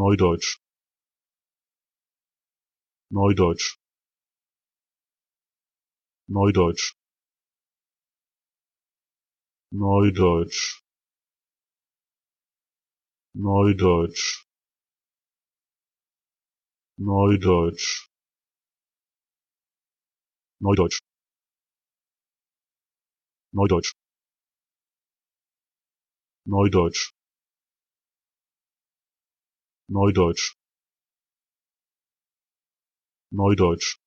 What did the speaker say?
neudeutsch neudeutsch neudeutsch neudeutsch neudeutsch neudeutsch neudeutsch neudeutsch neudeutsch neudeutsch Neudeutsch.